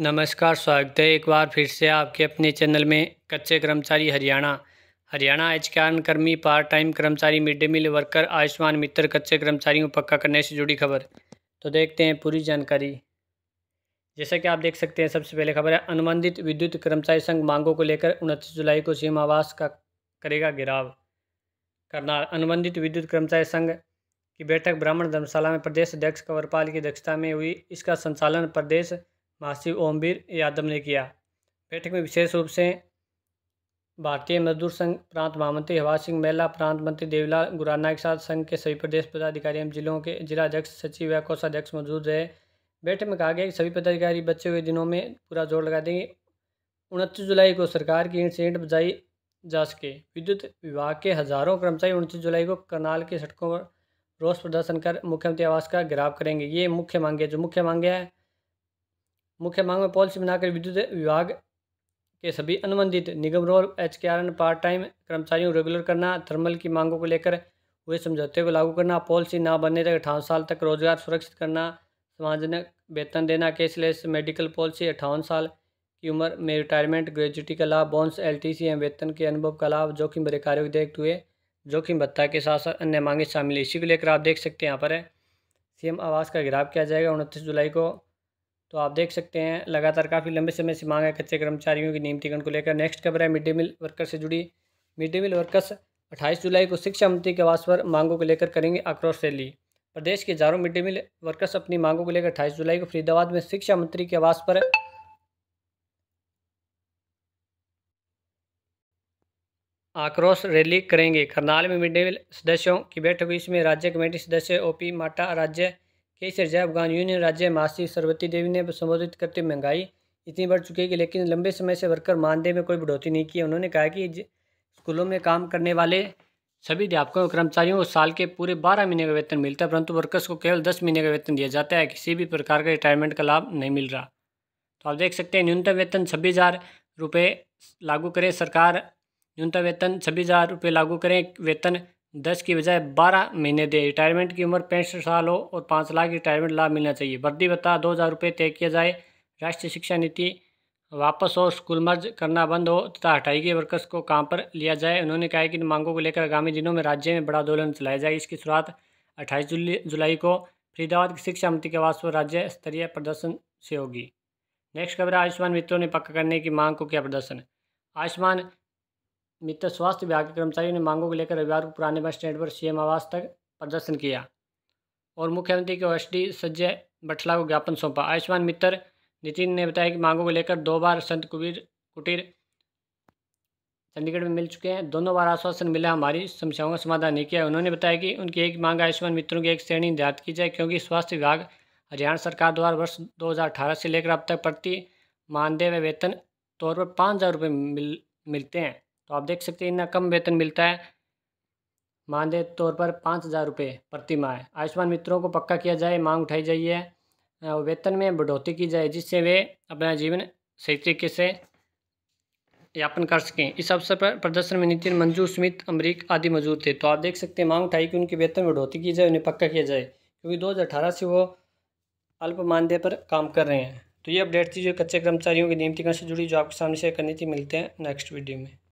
नमस्कार स्वागत है एक बार फिर से आपके अपने चैनल में कच्चे कर्मचारी हरियाणा हरियाणा अधिकारण कर्मी पार्ट टाइम कर्मचारी mid day meal worker Ayushman Mitra कच्चे कर्मचारियों को पक्का करने से जुड़ी खबर तो देखते हैं पूरी जानकारी जैसा कि आप देख सकते हैं सबसे पहले खबर है अनुबंधित विद्युत कर्मचारी संघ मांगों को लेकर उनतीस जुलाई को सीमावास का करेगा गिराव करनाल अनुबंधित विद्युत कर्मचारी संघ की बैठक ब्राह्मण धर्मशाला में प्रदेश अध्यक्ष कंवरपाल की अध्यक्षता में हुई इसका संचालन प्रदेश महासचिव ओमवीर यादव ने किया बैठक में विशेष रूप से भारतीय मजदूर संघ प्रांत महामंत्री हवा सिंह मेला प्रांत मंत्री देवीलाल गुराना के साथ संघ के सभी प्रदेश पदाधिकारी एवं जिलों के जिला अध्यक्ष सचिव या कोषाध्यक्ष मौजूद रहे बैठक में कहा गया कि सभी पदाधिकारी बचे हुए दिनों में पूरा जोर लगा देंगे उनतीस जुलाई को सरकार की ईंट से ईंट बजाई जा सके विद्युत विभाग के हजारों कर्मचारी उनतीस जुलाई को करनाल की सड़कों पर रोष प्रदर्शन कर मुख्यमंत्री आवास का घेराव करेंगे ये मुख्य मांगे जो मुख्य मांगे हैं मुख्य मांग में पॉलिसी बनाकर विद्युत विभाग के सभी अनुबंधित निगम roll H K R N part time कर्मचारियों को रेगुलर करना थर्मल की मांगों को लेकर हुए समझौते को लागू करना पॉलिसी ना बनने तक अठावन साल तक रोजगार सुरक्षित करना समाजनक वेतन देना केसलेस मेडिकल पॉलिसी अठावन साल की उम्र में रिटायरमेंट ग्रेजुटी का लाभ बोनस एलटीसी एवं वेतन के अनुभव का लाभ जोखिम भरे कार्यों को देखते हुए जोखिम भत्ता के साथ साथ अन्य मांगे शामिल इसी को लेकर आप देख सकते हैं यहाँ पर सीएम आवास का घिराव किया जाएगा उनतीस जुलाई को तो आप देख सकते हैं लगातार काफ़ी लंबे समय से मांग है कच्चे कर्मचारियों की नियमितीकरण को लेकर नेक्स्ट खबर है मिड डे मील वर्कर से जुड़ी मिड डे मील वर्कर्स अट्ठाईस जुलाई को शिक्षा मंत्री के आवास पर मांगों को लेकर करेंगे आक्रोश रैली प्रदेश के हजारों मिड डे मील वर्कर्स अपनी मांगों को लेकर अट्ठाईस जुलाई को फरीदाबाद में शिक्षा मंत्री के आवास पर आक्रोश रैली करेंगे करनाल में मिड डे मील सदस्यों की बैठक हुई इसमें राज्य कमेटी सदस्य ओपी माटा राज्य केस रिजर्व अफगान यूनियन राज्य मासी सरवती देवी ने संबोधित करते हुए महंगाई इतनी बढ़ चुकी है कि लेकिन लंबे समय से वर्कर मानदेय में कोई बढ़ोतरी नहीं की है उन्होंने कहा कि स्कूलों में काम करने वाले सभी अध्यापकों और कर्मचारियों को साल के पूरे बारह महीने का वेतन मिलता है परंतु वर्कर्स को केवल दस महीने का वेतन दिया जाता है किसी भी प्रकार का रिटायरमेंट का लाभ नहीं मिल रहा तो आप देख सकते हैं न्यूनतम वेतन छब्बीस हज़ार रुपये लागू करें सरकार न्यूनतम वेतन छब्बीस हज़ार रुपये लागू करें वेतन दस की बजाय बारह महीने दे रिटायरमेंट की उम्र पैंसठ साल हो और पाँच लाख रिटायरमेंट लाभ मिलना चाहिए वर्दी बता दो हज़ार रुपये तय किया जाए राष्ट्रीय शिक्षा नीति वापस हो स्कूल मर्ज करना बंद हो तथा हटाई गई वर्कर्स को काम पर लिया जाए उन्होंने कहा कि इन मांगों को लेकर आगामी दिनों में राज्य में बड़ा आंदोलन चलाया जाए इसकी शुरुआत अट्ठाईस जुलाई को फरीदाबाद की शिक्षा मंत्री के आवास पर राज्य स्तरीय प्रदर्शन से होगी नेक्स्ट खबर आयुष्मान मित्रों ने पक्का करने की मांग को किया प्रदर्शन आयुष्मान मित्र स्वास्थ्य विभाग के कर्मचारियों ने मांगों को लेकर रविवार को पुराने बस स्टैंड पर सीएम आवास तक प्रदर्शन किया और मुख्यमंत्री के एस डी संजय बठला को ज्ञापन सौंपा आयुष्मान मित्र नितिन ने बताया कि मांगों को लेकर दो बार संत कुबीर कुटीर चंडीगढ़ में मिल चुके हैं दोनों बार आश्वासन मिला हमारी समस्याओं का समाधान नहीं किया उन्होंने बताया कि उनकी एक मांग आयुष्मान मित्रों की एक श्रेणी निर्धारित की जाए क्योंकि स्वास्थ्य विभाग हरियाणा सरकार द्वारा वर्ष 2018 से लेकर अब तक प्रति मानदेय वेतन तौर पर पाँच हज़ार रुपये मिल मिलते हैं तो आप देख सकते हैं इतना कम वेतन मिलता है मानदेय तौर पर पाँच हज़ार रुपये प्रति माह आयुष्मान मित्रों को पक्का किया जाए मांग उठाई जाइए वेतन में बढ़ोतरी की जाए जिससे वे अपना जीवन सही तरीके से यापन कर सकें इस अवसर पर प्रदर्शन में नितिन मंजू स्मित अमरीक आदि मौजूद थे तो आप देख सकते हैं मांग उठाई कि उनके वेतन में बढ़ोतरी की जाए उन्हें पक्का किया जाए क्योंकि दो से वो अल्प मानदेय पर काम कर रहे हैं तो ये अपडेट थी जो कच्चे कर्मचारियों की नियमितीकरण से जुड़ी जो आपके सामने शेयर करनी थी मिलते हैं नेक्स्ट वीडियो में